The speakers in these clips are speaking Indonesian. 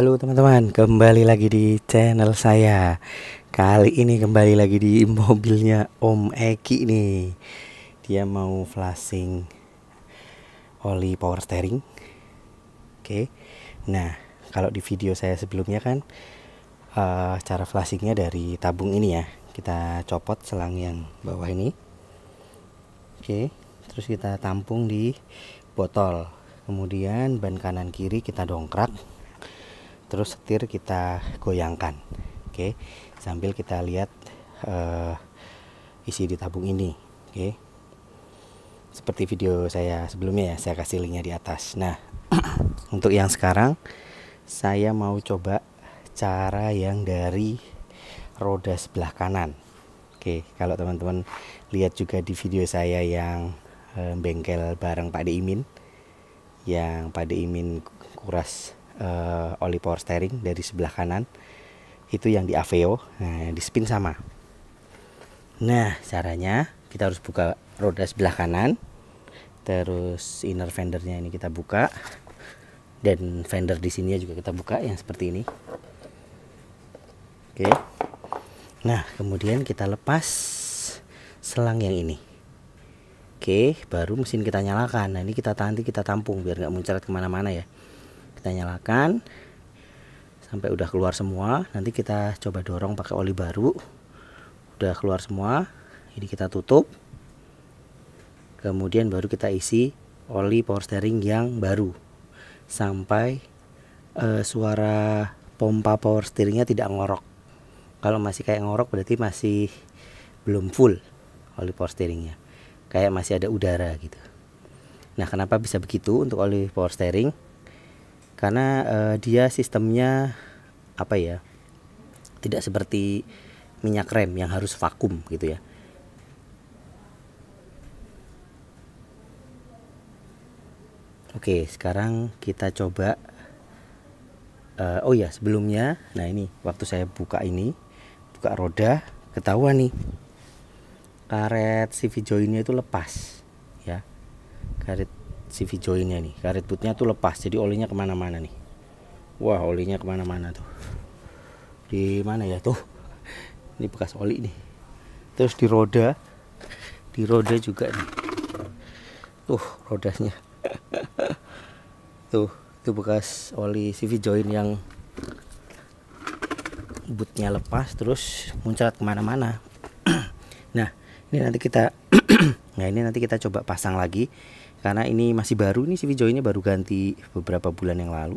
Halo teman-teman, kembali lagi di channel saya Kali ini kembali lagi di mobilnya Om Eki nih Dia mau flashing oli power steering Oke, nah kalau di video saya sebelumnya kan uh, Cara flashingnya dari tabung ini ya Kita copot selang yang bawah ini Oke, terus kita tampung di botol Kemudian ban kanan kiri kita dongkrak terus setir kita goyangkan oke okay. sambil kita lihat uh, isi di tabung ini oke okay. seperti video saya sebelumnya ya saya kasih linknya di atas nah untuk yang sekarang saya mau coba cara yang dari roda sebelah kanan oke okay. kalau teman-teman lihat juga di video saya yang uh, bengkel bareng Pak Imin yang Pak imin kuras uh, oli power steering dari sebelah kanan itu yang di Aveo nah di spin sama nah caranya kita harus buka roda sebelah kanan terus inner fendernya ini kita buka dan fender di sini juga kita buka yang seperti ini oke nah kemudian kita lepas selang yang ini oke baru mesin kita nyalakan nah ini kita nanti kita tampung biar nggak muncrat kemana-mana ya kita nyalakan sampai udah keluar semua nanti kita coba dorong pakai oli baru udah keluar semua ini kita tutup kemudian baru kita isi oli power steering yang baru sampai uh, suara pompa power steeringnya tidak ngorok kalau masih kayak ngorok berarti masih belum full oli power steeringnya kayak masih ada udara gitu nah kenapa bisa begitu untuk oli power steering karena uh, dia sistemnya apa ya tidak seperti minyak rem yang harus vakum gitu ya Oke sekarang kita coba uh, oh ya sebelumnya nah ini waktu saya buka ini buka roda ketahuan nih karet CV joinnya itu lepas ya karet CV joinnya nih karet bootnya tuh lepas jadi olinya kemana-mana nih wah olinya kemana-mana tuh di mana ya tuh ini bekas oli nih terus di roda di roda juga nih tuh rodanya tuh itu bekas oli CV join yang bootnya lepas terus muncrat kemana-mana nah ini nanti kita nah ini nanti kita coba pasang lagi karena ini masih baru nih si Vijo ini baru ganti beberapa bulan yang lalu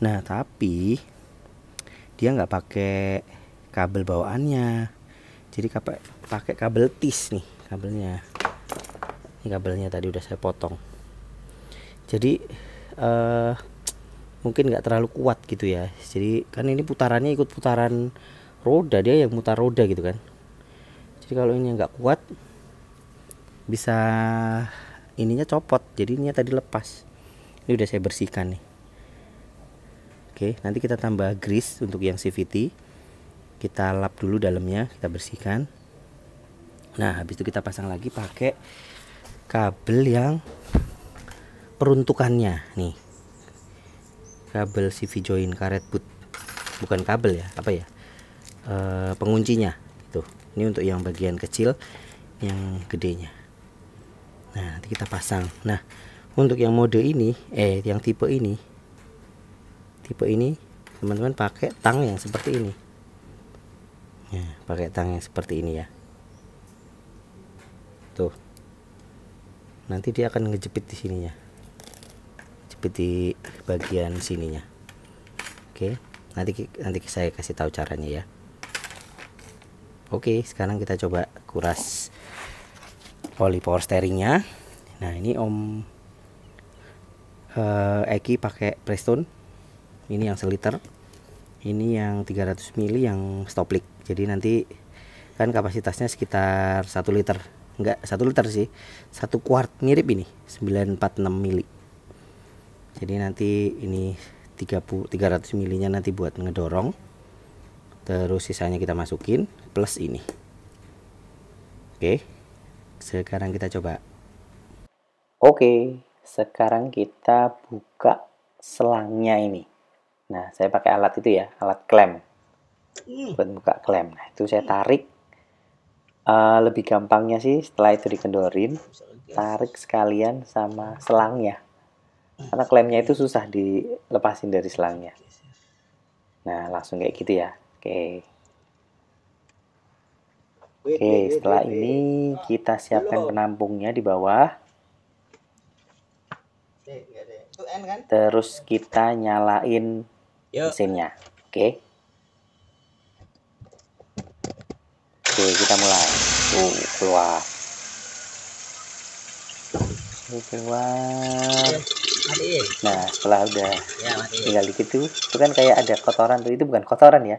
nah tapi dia nggak pakai kabel bawaannya jadi pakai kabel tis nih kabelnya ini kabelnya tadi udah saya potong jadi eh, mungkin nggak terlalu kuat gitu ya jadi kan ini putarannya ikut putaran roda dia yang mutar roda gitu kan jadi kalau ini nggak kuat bisa ininya copot jadi jadinya tadi lepas ini udah saya bersihkan nih oke nanti kita tambah grease untuk yang CVT kita lap dulu dalamnya kita bersihkan nah habis itu kita pasang lagi pakai kabel yang peruntukannya nih kabel CV join karet boot bukan kabel ya apa ya e, penguncinya tuh ini untuk yang bagian kecil yang gedenya nah nanti kita pasang nah untuk yang mode ini eh yang tipe ini tipe ini teman-teman pakai tang yang seperti ini ya, pakai tang yang seperti ini ya tuh nanti dia akan ngejepit di sininya jepit di bagian sininya oke nanti nanti saya kasih tahu caranya ya oke sekarang kita coba kuras oli power steeringnya nah ini om eh, Eki pakai Preston ini yang seliter ini yang 300 mili yang leak jadi nanti kan kapasitasnya sekitar 1 liter enggak 1 liter sih satu quart mirip ini 946 mili jadi nanti ini 30 300 milinya nanti buat ngedorong terus sisanya kita masukin plus ini oke okay. Sekarang kita coba. Oke, sekarang kita buka selangnya ini. Nah, saya pakai alat itu ya, alat klem. Hmm. Buat buka klem. Nah, itu saya tarik. Uh, lebih gampangnya sih setelah itu dikendorin, tarik sekalian sama selangnya. Karena klemnya itu susah dilepasin dari selangnya. Nah, langsung kayak gitu ya. Oke. Okay. Oke, setelah ini kita siapkan penampungnya di bawah. Kan? Terus kita nyalain mesinnya. Oke. Oke, kita mulai. Uh, keluar. keluar. Nah, setelah udah ya, tinggal dikit tuh, itu kan kayak ada kotoran tuh. Itu bukan kotoran ya.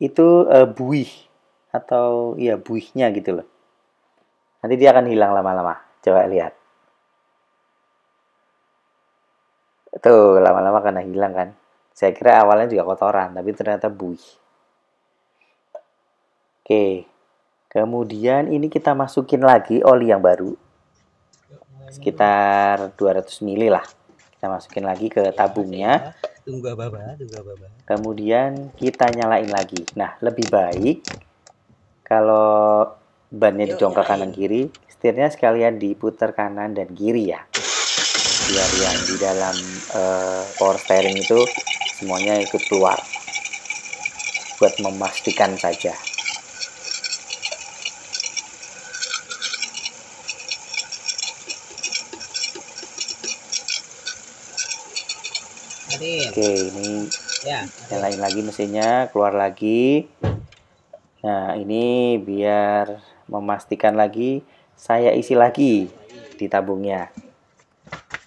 Itu uh, buih atau ya buihnya gitu loh. Nanti dia akan hilang lama-lama. Coba lihat. Tuh, lama-lama karena hilang kan. Saya kira awalnya juga kotoran, tapi ternyata buih. Oke. Kemudian ini kita masukin lagi oli yang baru. Sekitar 200 ml lah. Kita masukin lagi ke iya, tabungnya. Iya. Tunggu apa tunggu apa Kemudian kita nyalain lagi. Nah, lebih baik kalau bannya dijongkel kanan kiri, setirnya sekalian diputar kanan dan kiri ya. Biar yang di dalam uh, power steering itu semuanya ikut keluar. Buat memastikan saja. Oke, ini ya, nyalain lagi mesinnya, keluar lagi. Nah, ini biar memastikan lagi saya isi lagi di tabungnya.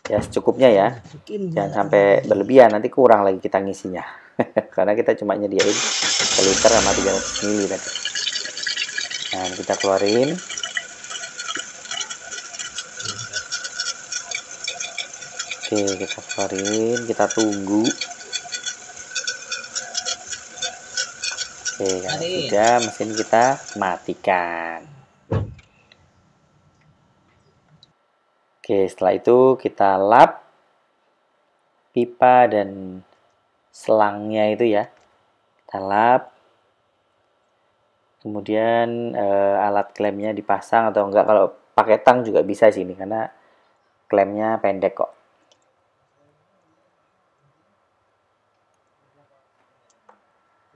Ya, secukupnya ya. Jangan sampai berlebihan, nanti kurang lagi kita ngisinya. Karena kita cuma nyediain liter sama 300 mili tadi. Nah, kita keluarin. Oke, kita keluarin, kita tunggu. Oke, nah, kalau mesin kita matikan. Oke, setelah itu kita lap pipa dan selangnya itu ya. Kita lap. Kemudian e, alat klemnya dipasang atau enggak kalau pakai tang juga bisa sih ini karena klemnya pendek kok.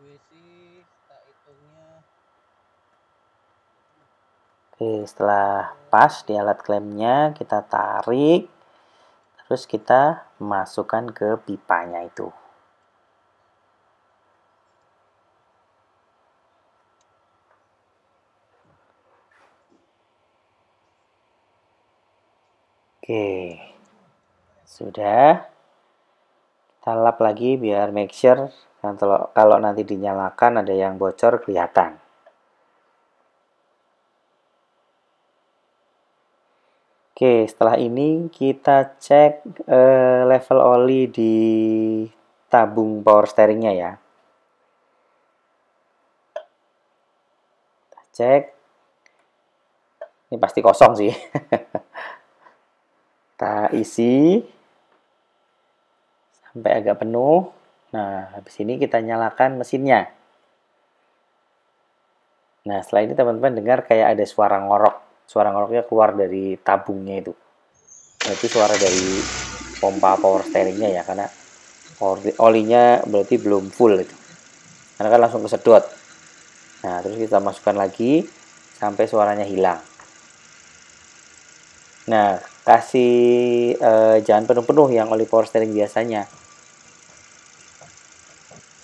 gue sih tak hitungnya Oke, setelah pas di alat klemnya, kita tarik, terus kita masukkan ke pipanya itu. Oke, sudah. Kita lap lagi biar make sure yang kalau, kalau nanti dinyalakan ada yang bocor kelihatan Oke, setelah ini kita cek uh, level oli di tabung power steeringnya ya. Kita cek. Ini pasti kosong sih. kita isi sampai agak penuh. Nah, habis ini kita nyalakan mesinnya. Nah, setelah ini teman-teman dengar kayak ada suara ngorok. Suara ngoroknya keluar dari tabungnya itu. Berarti nah, suara dari pompa power steeringnya ya, karena olinya berarti belum full itu. Karena kan langsung kesedot. Nah, terus kita masukkan lagi sampai suaranya hilang. Nah, kasih eh, jangan penuh-penuh yang oli power steering biasanya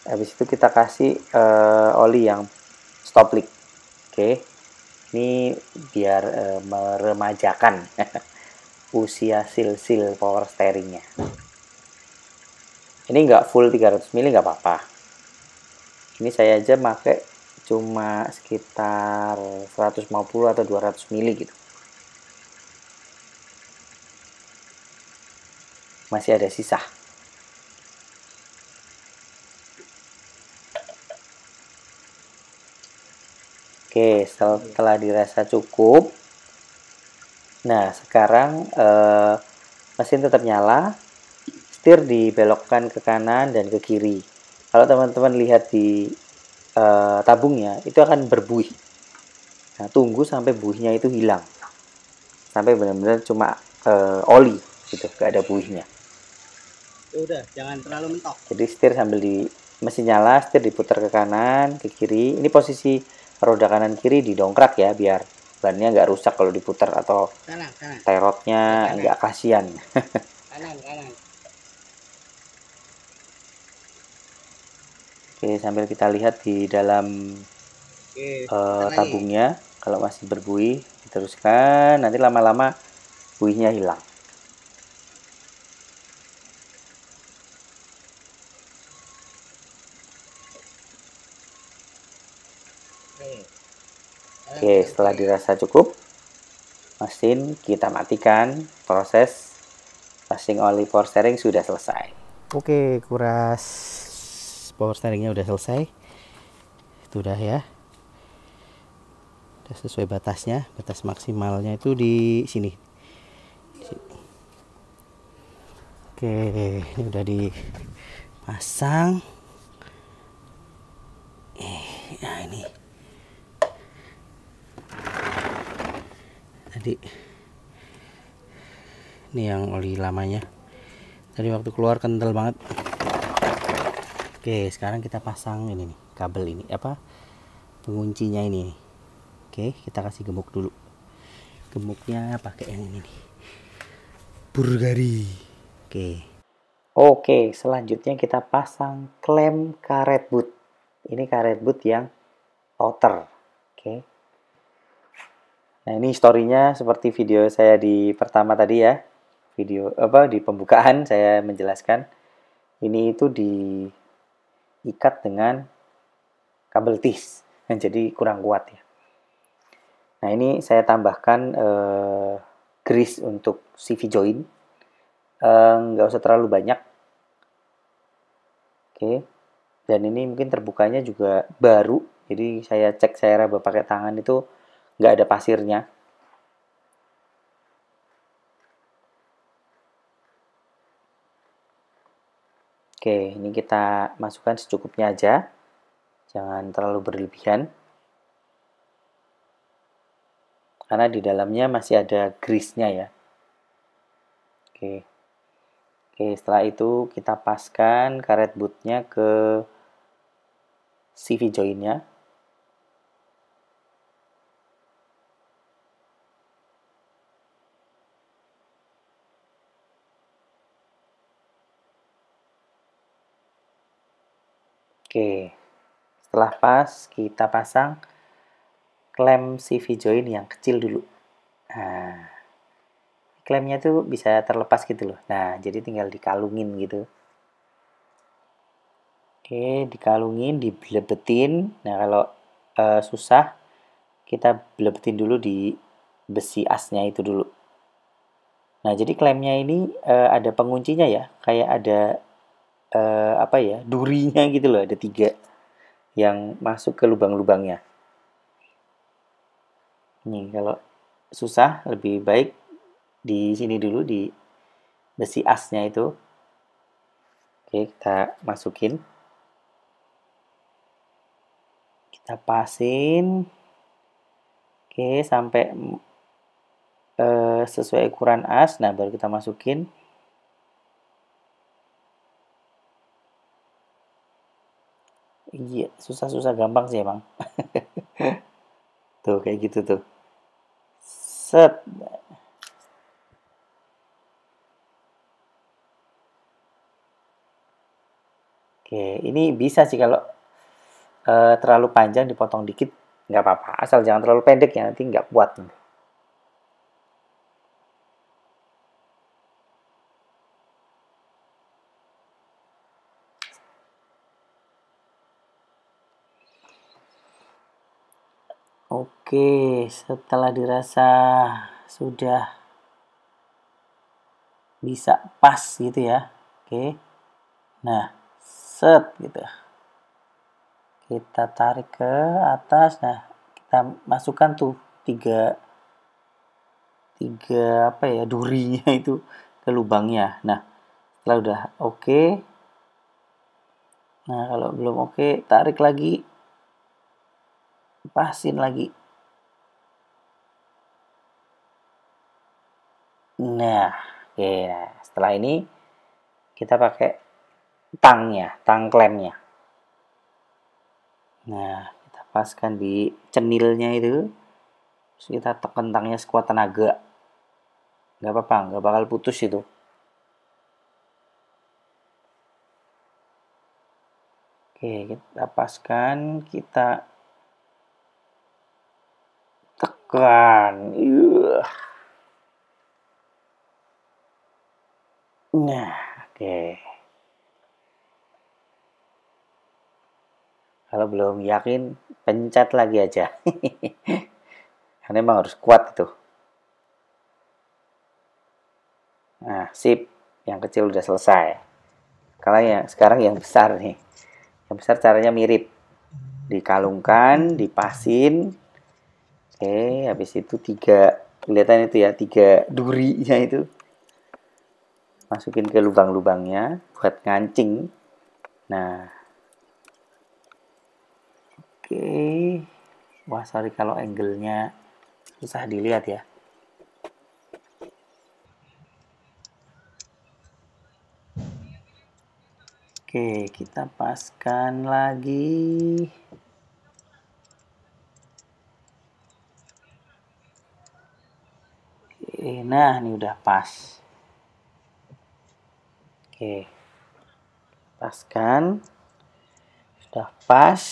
habis itu kita kasih uh, oli yang stop leak oke okay. ini biar uh, meremajakan usia sil-sil power steeringnya ini enggak full 300 mili enggak apa-apa ini saya aja pakai cuma sekitar 150 atau 200 mili gitu masih ada sisa Oke, setelah dirasa cukup. Nah, sekarang eh, mesin tetap nyala. Setir dibelokkan ke kanan dan ke kiri. Kalau teman-teman lihat di eh, tabungnya, itu akan berbuih. Nah, tunggu sampai buihnya itu hilang. Sampai benar-benar cuma eh, oli gitu, gak ada buihnya. Ya udah, jangan terlalu mentok. Jadi setir sambil di mesin nyala, setir diputar ke kanan, ke kiri. Ini posisi roda kanan kiri didongkrak ya biar bannya nggak rusak kalau diputar atau kanan, kanan. terotnya nggak kasihan oke sambil kita lihat di dalam oke, uh, tabungnya kalau masih berbuih diteruskan nanti lama-lama buihnya hilang Oke, setelah dirasa cukup, mesin kita matikan. Proses passing oli power steering sudah selesai. Oke, kuras power steeringnya sudah selesai. Itu dah ya. Sudah sesuai batasnya, batas maksimalnya itu di sini. Oke, ini udah dipasang. Eh, nah ini ini yang oli lamanya tadi waktu keluar kental banget oke sekarang kita pasang ini nih kabel ini apa penguncinya ini oke kita kasih gemuk dulu gemuknya pakai yang ini nih Burgari oke oke selanjutnya kita pasang klem karet boot ini karet boot yang outer oke Nah, ini storynya seperti video saya di pertama tadi ya. Video apa di pembukaan saya menjelaskan ini itu diikat dengan kabel tis. yang jadi kurang kuat ya. Nah, ini saya tambahkan eh, grease untuk CV join. Eh, nggak usah terlalu banyak. Oke. Dan ini mungkin terbukanya juga baru. Jadi saya cek saya raba pakai tangan itu nggak ada pasirnya. Oke, ini kita masukkan secukupnya aja. Jangan terlalu berlebihan. Karena di dalamnya masih ada grease-nya ya. Oke. Oke, setelah itu kita paskan karet boot-nya ke CV join-nya. Oke, setelah pas kita pasang klem CV join yang kecil dulu. Nah, klemnya tuh bisa terlepas gitu loh. Nah, jadi tinggal dikalungin gitu. Oke, dikalungin, diblebetin. Nah, kalau e, susah, kita blebetin dulu di besi asnya itu dulu. Nah, jadi klemnya ini e, ada penguncinya ya. Kayak ada uh, apa ya durinya gitu loh ada tiga yang masuk ke lubang-lubangnya nih kalau susah lebih baik di sini dulu di besi asnya itu oke kita masukin kita pasin oke sampai uh, sesuai ukuran as nah baru kita masukin Iya, susah-susah gampang sih emang. tuh kayak gitu tuh. Set. Oke, ini bisa sih kalau uh, terlalu panjang dipotong dikit nggak apa-apa, asal jangan terlalu pendek ya nanti nggak buat. Oke, setelah dirasa sudah bisa pas gitu ya. Oke. Nah, set gitu. Kita tarik ke atas. Nah, kita masukkan tuh tiga tiga apa ya durinya itu ke lubangnya. Nah, setelah udah oke. Okay. Nah, kalau belum oke, okay, tarik lagi. Pasin lagi. Nah, oke. nah, setelah ini kita pakai tangnya, tang klemnya. Nah, kita paskan di cenilnya itu. Terus kita tekan tangnya sekuat tenaga. Gak apa-apa, gak bakal putus itu. Oke, kita paskan, kita tekan. Nah, oke. Okay. Kalau belum yakin, pencet lagi aja. Karena emang harus kuat itu. Nah, sip. Yang kecil udah selesai. Kalau yang sekarang yang besar nih. Yang besar caranya mirip. Dikalungkan, dipasin. Oke, habis itu tiga kelihatan itu ya, tiga durinya itu masukin ke lubang-lubangnya buat ngancing nah oke wah sorry kalau angle-nya susah dilihat ya Oke, kita paskan lagi. Oke, nah, ini udah pas. Oke. Paskan. Sudah pas.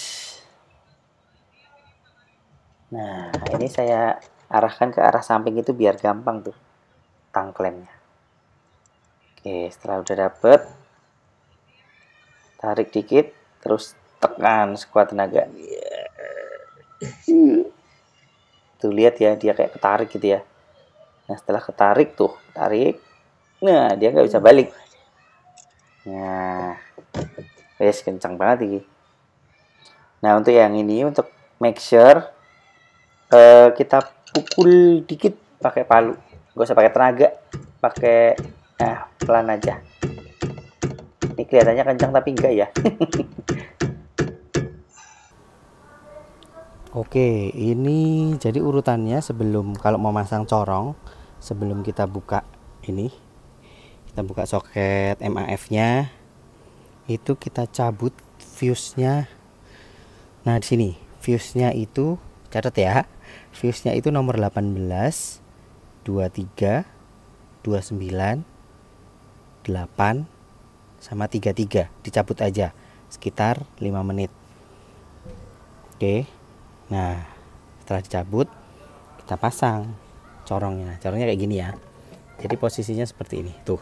Nah, ini saya arahkan ke arah samping itu biar gampang tuh tangklemnya. Oke, setelah udah dapet tarik dikit terus tekan sekuat tenaga. Tuh lihat ya dia kayak ketarik gitu ya. Nah, setelah ketarik tuh, tarik. Nah, dia nggak bisa balik. Ya. ya wes kencang banget ini. Nah, untuk yang ini untuk make sure uh, kita pukul dikit pakai palu. Gak usah pakai tenaga, pakai eh pelan aja. Ini kelihatannya kencang tapi enggak ya. Oke, ini jadi urutannya sebelum kalau mau masang corong, sebelum kita buka ini kita buka soket MAF nya itu kita cabut fuse nya nah di sini fuse nya itu catat ya fuse nya itu nomor 18 23 29 8 sama 33 dicabut aja sekitar 5 menit oke nah setelah dicabut kita pasang corongnya corongnya kayak gini ya jadi posisinya seperti ini tuh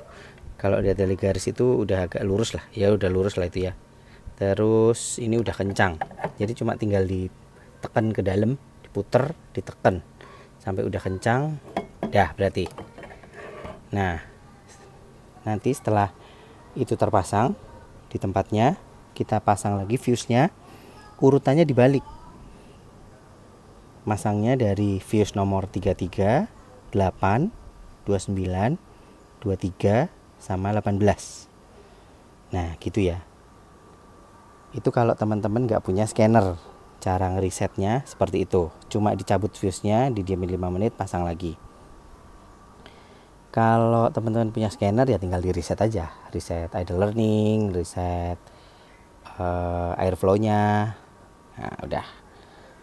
kalau dia dari garis itu udah agak lurus lah ya udah lurus lah itu ya terus ini udah kencang jadi cuma tinggal ditekan ke dalam diputer ditekan sampai udah kencang dah berarti nah nanti setelah itu terpasang di tempatnya kita pasang lagi fuse-nya urutannya dibalik masangnya dari fuse nomor 33 8 29, 23 sama 18. Nah, gitu ya. Itu kalau teman-teman nggak punya scanner. Cara ngeresetnya seperti itu. Cuma dicabut fuse-nya, didiamin 5 menit, pasang lagi. Kalau teman-teman punya scanner ya tinggal di reset aja. Reset idle learning, reset uh, eh, airflow-nya. Nah, udah.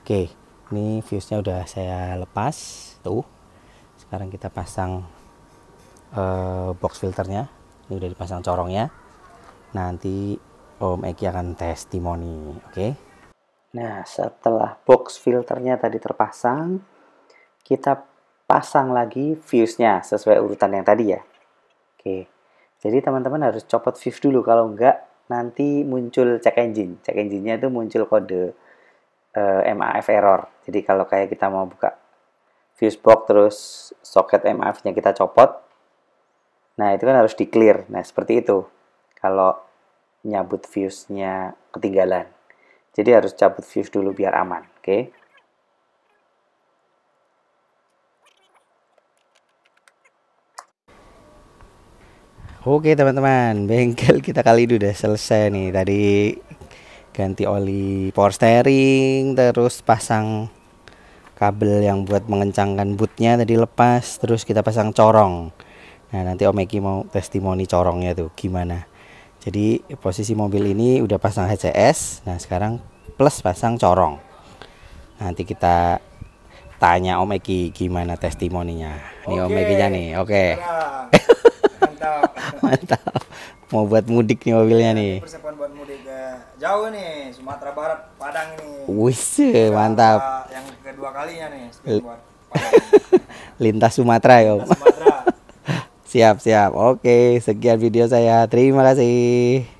Oke, ini fuse-nya udah saya lepas. Tuh, sekarang kita pasang uh, box filternya ini udah dipasang corongnya nanti Om Eki akan testimoni oke okay? nah setelah box filternya tadi terpasang kita pasang lagi fuse-nya sesuai urutan yang tadi ya oke okay. jadi teman-teman harus copot fuse dulu kalau enggak nanti muncul check engine check engine-nya itu muncul kode uh, eh, MAF error jadi kalau kayak kita mau buka fuse box terus soket MF nya kita copot. Nah, itu kan harus di clear. Nah, seperti itu. Kalau nyabut fuse-nya ketinggalan. Jadi harus cabut fuse dulu biar aman, oke? Okay? Oke teman-teman, bengkel kita kali ini udah selesai nih. Tadi ganti oli power steering, terus pasang kabel yang buat mengencangkan bootnya tadi lepas terus kita pasang corong nah nanti Om Eki mau testimoni corongnya tuh gimana jadi posisi mobil ini udah pasang HCS nah sekarang plus pasang corong nanti kita tanya Om Eki gimana testimoninya ini Om Eki nya nih oke okay. mantap mantap mau buat mudik nih mobilnya iya, nih jauh nih Sumatera Barat Padang nih. Wih mantap yang kedua kalinya nih lintas Sumatera ya Sumatera. siap siap oke sekian video saya terima kasih